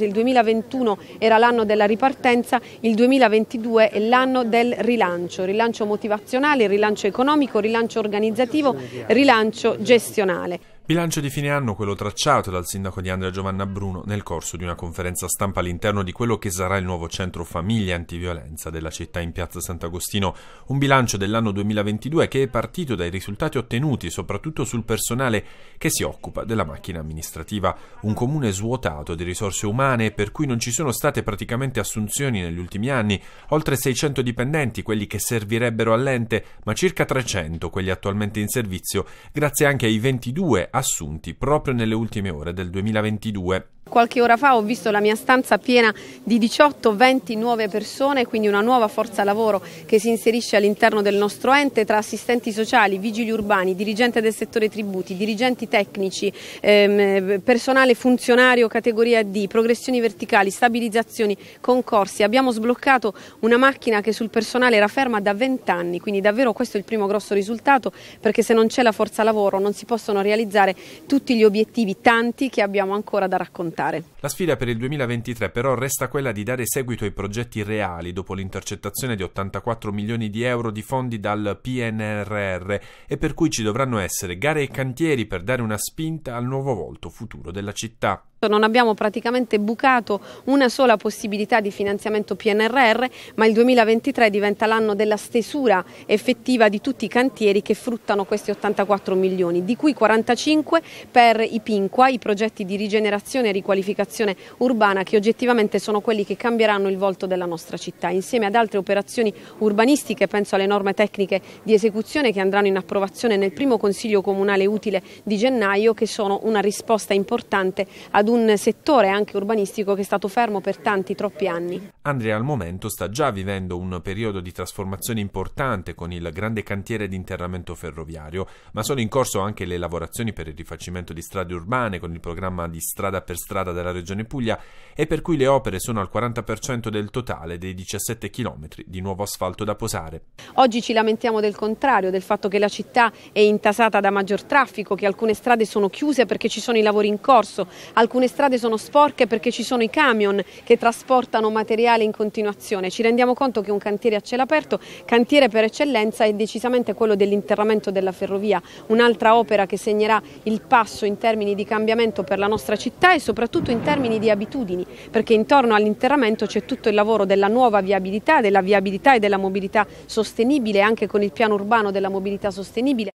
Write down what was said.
Se il 2021 era l'anno della ripartenza, il 2022 è l'anno del rilancio, rilancio motivazionale, rilancio economico, rilancio organizzativo, rilancio gestionale. Bilancio di fine anno quello tracciato dal sindaco di Andrea Giovanna Bruno nel corso di una conferenza stampa all'interno di quello che sarà il nuovo centro famiglia antiviolenza della città in piazza Sant'Agostino, un bilancio dell'anno 2022 che è partito dai risultati ottenuti soprattutto sul personale che si occupa della macchina amministrativa, un comune svuotato di risorse umane per cui non ci sono state praticamente assunzioni negli ultimi anni, oltre 600 dipendenti quelli che servirebbero all'ente, ma circa 300 quelli attualmente in servizio, grazie anche ai 22 assunti proprio nelle ultime ore del 2022. Qualche ora fa ho visto la mia stanza piena di 18-20 nuove persone, quindi una nuova forza lavoro che si inserisce all'interno del nostro ente tra assistenti sociali, vigili urbani, dirigenti del settore tributi, dirigenti tecnici, ehm, personale funzionario categoria D, progressioni verticali, stabilizzazioni, concorsi. Abbiamo sbloccato una macchina che sul personale era ferma da 20 anni, quindi davvero questo è il primo grosso risultato perché se non c'è la forza lavoro non si possono realizzare tutti gli obiettivi tanti che abbiamo ancora da raccontare completare. La sfida per il 2023 però resta quella di dare seguito ai progetti reali dopo l'intercettazione di 84 milioni di euro di fondi dal PNRR e per cui ci dovranno essere gare e cantieri per dare una spinta al nuovo volto futuro della città. Non abbiamo praticamente bucato una sola possibilità di finanziamento PNRR, ma il 2023 diventa l'anno della stesura effettiva di tutti i cantieri che fruttano questi 84 milioni, di cui 45 per i PINQUA, i progetti di rigenerazione e riqualificazione urbana che oggettivamente sono quelli che cambieranno il volto della nostra città, insieme ad altre operazioni urbanistiche, penso alle norme tecniche di esecuzione che andranno in approvazione nel primo Consiglio Comunale utile di gennaio, che sono una risposta importante ad un settore anche urbanistico che è stato fermo per tanti, troppi anni. Andrea al momento sta già vivendo un periodo di trasformazione importante con il grande cantiere di interramento ferroviario, ma sono in corso anche le lavorazioni per il rifacimento di strade urbane con il programma di strada per strada della Regione Puglia e per cui le opere sono al 40% del totale dei 17 km di nuovo asfalto da posare. Oggi ci lamentiamo del contrario, del fatto che la città è intasata da maggior traffico, che alcune strade sono chiuse perché ci sono i lavori in corso, alcune alcune strade sono sporche perché ci sono i camion che trasportano materiale in continuazione. Ci rendiamo conto che un cantiere a cielo aperto, cantiere per eccellenza, è decisamente quello dell'interramento della ferrovia, un'altra opera che segnerà il passo in termini di cambiamento per la nostra città e soprattutto in termini di abitudini, perché intorno all'interramento c'è tutto il lavoro della nuova viabilità, della viabilità e della mobilità sostenibile, anche con il piano urbano della mobilità sostenibile.